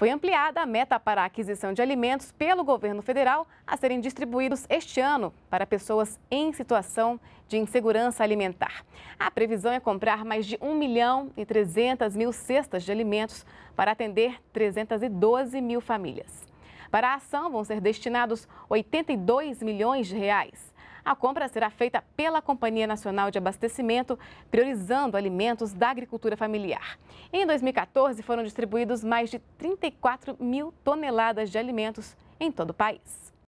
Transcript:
Foi ampliada a meta para a aquisição de alimentos pelo governo federal a serem distribuídos este ano para pessoas em situação de insegurança alimentar. A previsão é comprar mais de 1 milhão e 300 mil cestas de alimentos para atender 312 mil famílias. Para a ação vão ser destinados 82 milhões de reais. A compra será feita pela Companhia Nacional de Abastecimento, priorizando alimentos da agricultura familiar. Em 2014, foram distribuídos mais de 34 mil toneladas de alimentos em todo o país.